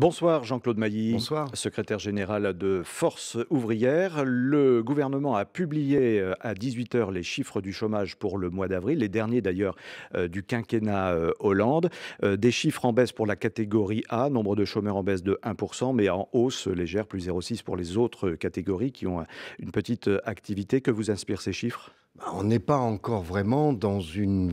Bonsoir Jean-Claude Mailly, secrétaire général de Force ouvrière. Le gouvernement a publié euh, à 18h les chiffres du chômage pour le mois d'avril, les derniers d'ailleurs euh, du quinquennat euh, Hollande. des chiffres en baisse pour la catégorie A, nombre de chômeurs en baisse de 1%, mais en hausse légère, plus 0,6 pour les autres catégories qui ont une petite activité. Que vous inspirent ces chiffres on n'est pas encore vraiment dans une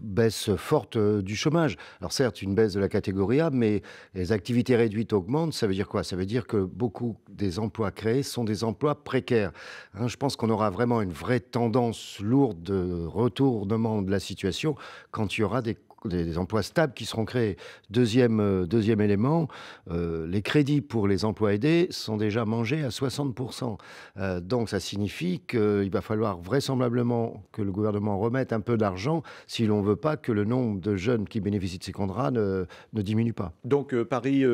baisse forte euh, du chômage. Alors certes, une baisse de la catégorie A, mais les activités réduites augmentent. Ça veut dire quoi Ça veut dire que beaucoup des emplois créés sont des emplois précaires. Hein, je pense qu'on aura vraiment une vraie tendance lourde de retournement de la situation quand il y aura des des, emplois stables qui seront créés. Deuxième, euh, deuxième élément, euh, les crédits pour les emplois aidés sont déjà mangés à 60%. Euh, donc ça signifie qu'il va falloir vraisemblablement que le gouvernement remette un peu d'argent si l'on ne veut pas que le nombre de jeunes qui bénéficient de ces contrats ne, ne diminue pas. Donc Paris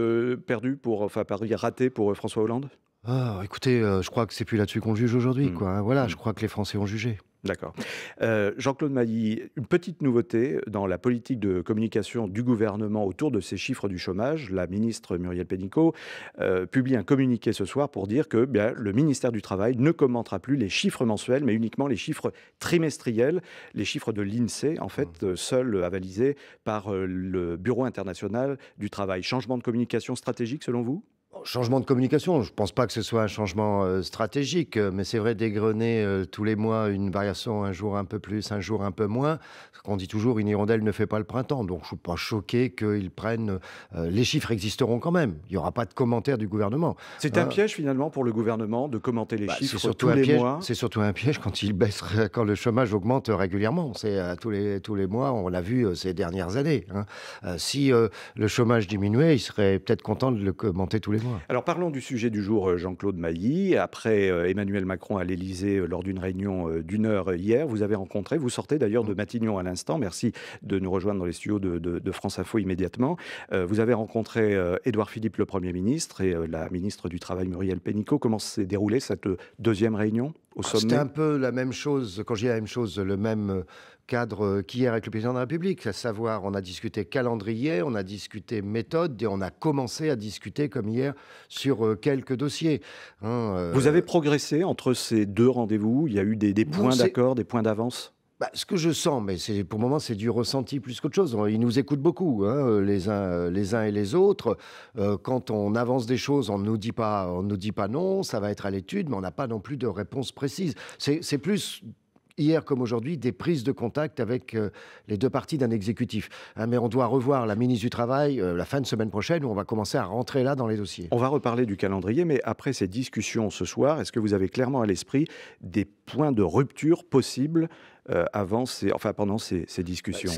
perdu pour, enfin Paris raté pour François Hollande ah, écoutez, je crois que c'est plus là-dessus qu'on juge aujourd'hui. Hmm. Quoi. Hein. Voilà, hmm. je crois que les Français ont jugé. D'accord. Euh, Jean-Claude Mailly, une petite nouveauté dans la politique de communication du gouvernement autour de ces chiffres du chômage. La ministre Muriel Pénicaud euh, publie un communiqué ce soir pour dire que le ministère du Travail ne commentera plus les chiffres mensuels, mais uniquement les chiffres trimestriels, les chiffres de l'INSEE, e, en fait, mmh. euh, seuls avalisés par le Bureau international du travail. Changement de communication stratégique selon vous changement de communication, je ne pense pas que ce soit un changement euh, stratégique, euh, mais c'est vrai d'égrener euh, tous les mois une variation, un jour un peu plus, un jour un peu moins. Ce qu'on dit toujours, une hirondelle ne fait pas le printemps. Donc je ne suis pas choqué qu'ils prennent. les chiffres existeront quand même. Il n'y aura pas de commentaire du gouvernement. C'est un hein piège finalement pour le gouvernement de commenter les bah, chiffres tous les mois. C'est surtout un piège quand il baisse, quand le chômage augmente régulièrement. C'est tous les tous les mois. On l'a vu ces dernières années. Hein. si le chômage diminuait, il serait peut-être content de le commenter tous les mois. Alors parlons du sujet du jour, euh, Jean-Claude Mailly. Après euh, Emmanuel Macron à l'Élysée euh, lors d'une réunion d'une heure hier, vous avez rencontré, vous sortez d'ailleurs de mm. Matignon à l'instant, merci de nous rejoindre dans les studios de, de France Info immédiatement. vous avez rencontré Édouard Philippe, le Premier ministre, et la ministre du Travail, Muriel Pénicaud. Comment s'est déroulée cette deuxième réunion ah, c'est un peu la même chose, quand j'ai la même chose, le même euh, cadre euh, qu'hier avec le président de la République, à savoir on a discuté calendrier, on a discuté méthode et on a commencé à discuter comme hier sur euh, quelques dossiers. Hein, Vous avez progressé entre ces deux rendez-vous Il y a eu des, points d'accord, des points d'avance bah, ce que je sens, mais c'est pour le moment c'est du ressenti plus qu'autre chose. Ils nous écoutent beaucoup, hein, les uns, les uns et les autres. Euh, quand on avance des choses, on nous dit pas, on nous dit pas non, ça va être à l'étude, mais on n'a pas non plus de réponse précise. C'est plus hier comme aujourd'hui, des prises de contact avec euh, les deux parties d'un exécutif. Hein, mais on doit revoir la ministre du Travail euh, la fin de semaine prochaine où on va commencer à rentrer là dans les dossiers. On va reparler du calendrier, mais après ces discussions ce soir, est-ce que vous avez clairement à l'esprit des points de rupture possibles euh, avant enfin, pendant ces, discussions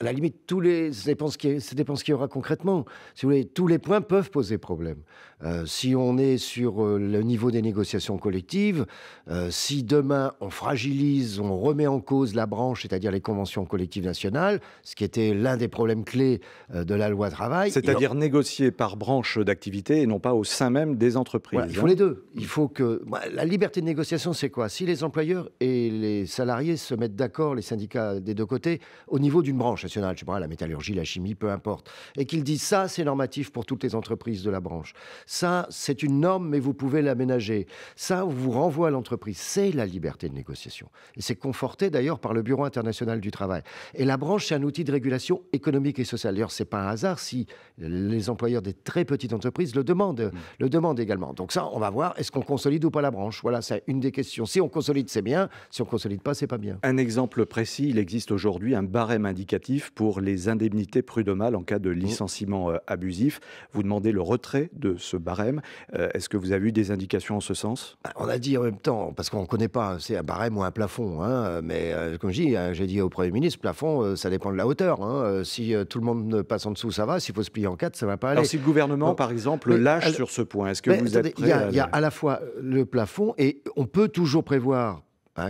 à la limite, tous les, dépenses dépend ce qu'il y, aura concrètement. Si vous voulez, tous les points peuvent poser problème. Euh, si on est sur euh, le niveau des négociations collectives, euh, si demain on fragilise, on remet en cause la branche, c'est-à-dire les conventions collectives nationales, ce qui était l'un des problèmes clés de la loi travail. C'est-à-dire négocier par branche d'activité et non pas au sein même des entreprises. il faut hein. les deux. Il faut que la liberté de négociation, c'est quoi Si les employeurs et les salariés se mettent d'accord, les syndicats des deux côtés, au niveau d'une branche nationale, je sais la métallurgie, la chimie, peu importe, et qu'ils disent ça, c'est normatif pour toutes les entreprises de la branche. Ça, c'est une norme, mais vous pouvez l'aménager. Ça, vous renvoie à l'entreprise. C'est la liberté de négociation. Et c'est conforté d'ailleurs par le Bureau international du travail. Et la branche, c'est un outil de régulation économique et sociale. D'ailleurs, c'est pas un hasard si les employeurs des très petites entreprises le demandent, mm. le demandent également. Donc ça, on va voir, est-ce qu'on consolide ou pas la branche Voilà, c'est une des questions. Si on consolide, c'est bien. Si on consolide pas, c'est pas bien. Un exemple précis, il existe aujourd'hui un barème indicatif pour les indemnités prud'homales en cas de mm. licenciement euh, abusif. Vous demandez le retrait de ce barème. Euh, est-ce que vous avez eu des indications en ce sens bah, On a dit en même temps, parce qu'on ne connaît pas, hein, c'est un barème ou un plafond. Hein, mais euh, comme je dis, hein, j'ai dit au Premier ministre, plafond, euh, ça dépend de la hauteur. si tout le monde passe en dessous, ça va. S'il faut se plier en quatre, ça ne va pas aller. Alors si le gouvernement, par exemple, lâche sur ce point, est-ce que vous Il y, a à la fois le plafond et on peut toujours prévoir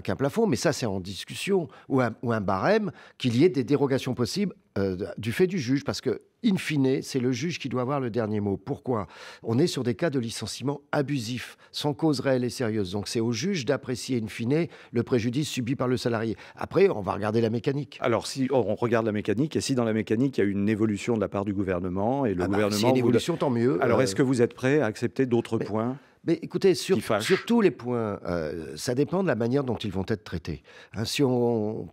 qu'un plafond, mais ça c'est en discussion, ou un, barème, qu'il y ait des dérogations possibles euh, du fait du juge, parce que in fine, c'est le juge qui doit avoir le dernier mot. Pourquoi On est sur des cas de licenciement abusif, sans cause réelle et sérieuse. Donc c'est au juge d'apprécier in fine le préjudice subi par le salarié. Après, on va regarder la mécanique. Alors si on regarde la mécanique, et si dans la mécanique, il y a une évolution de la part du gouvernement, et le ah bah, gouvernement... Si il une évolution, tant mieux. Alors euh. est-ce que vous êtes prêt à accepter d'autres points mais écoutez, sur, tous les points, euh, ça dépend de la manière dont ils vont être traités. Hein. si on,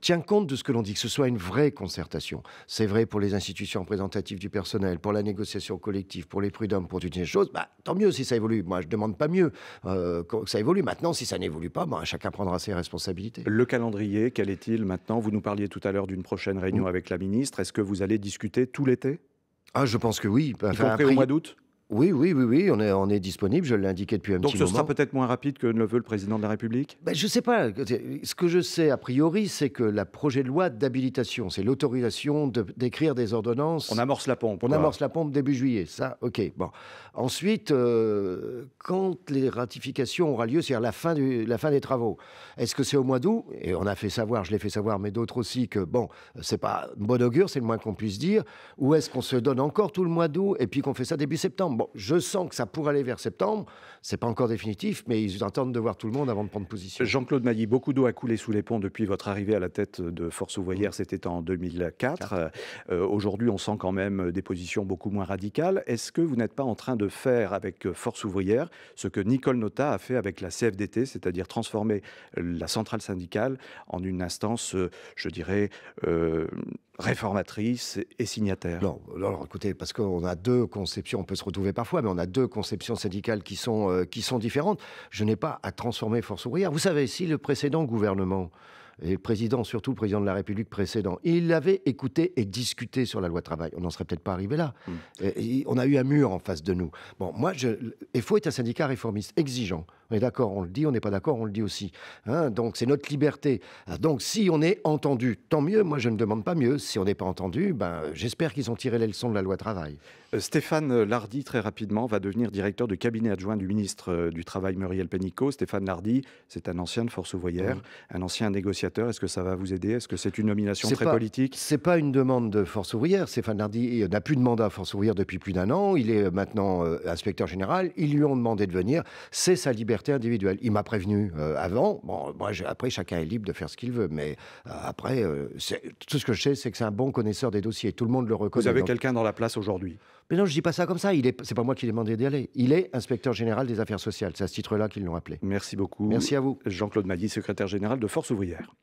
tient compte de ce que l'on dit, que ce soit une vraie concertation, c'est vrai pour les institutions représentatives du personnel, pour la négociation collective, pour les prud'hommes, pour toutes ces choses, bah, tant mieux si ça évolue. Moi, je ne demande pas mieux euh, que ça évolue. Maintenant, si ça n'évolue pas, bah, chacun prendra ses responsabilités. Le calendrier, quel est-il maintenant Vous nous parliez tout à l'heure d'une prochaine réunion avec la ministre. Est-ce que vous allez discuter tout l'été ah, je pense que oui. compris après, au mois d'août oui, oui, oui, oui, on est, on est disponible, je l'ai indiqué depuis un petit moment. Donc ce sera peut-être moins rapide que ne le veut le président de la République ben, Je ne sais pas. Ce que je sais a priori, c'est que le projet de loi d'habilitation, c'est l'autorisation d'écrire des ordonnances. On amorce la pompe. On amorce la pompe début juillet, ça, ok. Bon. Ensuite, euh, quand les ratifications auront lieu, c'est-à-dire la, fin la fin des travaux, est-ce que c'est au mois d'août Et on a fait savoir, je l'ai fait savoir, mais d'autres aussi, que bon, c'est pas bon augure, c'est le moins qu'on puisse dire. Ou est-ce qu'on se donne encore tout le mois d'août et puis qu'on fait ça début septembre je sens que ça pourrait aller vers septembre. n'est pas encore définitif, mais ils attendent de voir tout le monde avant de prendre position. Euh, Jean-Claude Mailly, beaucoup d'eau a coulé sous les ponts depuis votre arrivée à la tête de Force ouvrière. Mmh. C'était en 2004. Euh, aujourd'hui, on sent quand même des positions beaucoup moins radicales. Est-ce que vous n'êtes pas en train de faire avec euh, Force ouvrière ce que Nicole Nota a fait avec la CFDT, c'est-à-dire transformer la centrale syndicale en une instance, je dirais, réformatrice et signataire Non, écoutez, parce qu'on a deux conceptions, on peut se retrouver parfois, mais on a deux conceptions syndicales qui sont, euh, qui sont différentes. Je n'ai pas à transformer Force ouvrière. Vous savez, si le précédent gouvernement et le président, surtout le président de la République précédent, il avait écouté et discuté sur la loi travail. On n'en serait peut-être pas arrivé là. Hmm. Et, on a eu un mur en face de nous. Bon, moi, je, il faut être un syndicat réformiste, exigeant. On est d'accord, on le dit, on n'est pas d'accord, on le dit aussi. Hein, donc c'est notre liberté. Ah, donc si on est entendu, tant mieux. Moi, je ne demande pas mieux. Si on n'est pas entendu, ben, j'espère qu'ils ont tiré les leçons de la loi travail. Euh, Stéphane Lardy, très rapidement, va devenir directeur de cabinet adjoint du ministre euh, du Travail, Muriel Pénicaud. Stéphane Lardy, c'est un ancien de Force ouvrière, un ancien négociateur est-ce que ça va vous aider Est-ce que c'est une nomination très politique politique C'est pas une demande de Force ouvrière. Stéphane Nardi euh, n'a plus de mandat à Force ouvrière depuis plus d'un an. Il est euh, maintenant euh, inspecteur général. Ils lui ont demandé de venir. C'est sa liberté individuelle. Il m'a prévenu avant. Bon, moi, après, chacun est libre de faire ce qu'il veut. Mais après, tout ce que je sais, c'est que c'est un bon connaisseur des dossiers. Tout le monde le reconnaît. Vous avez quelqu'un dans la place aujourd'hui mais non, je dis pas ça comme ça. Ce n'est c'est pas moi qui l'ai demandé d'y aller. Il est inspecteur général des affaires sociales. C'est à ce titre-là qu'ils l'ont appelé. Merci beaucoup. Merci à vous. Jean-Claude Mailly, secrétaire général de Force ouvrière.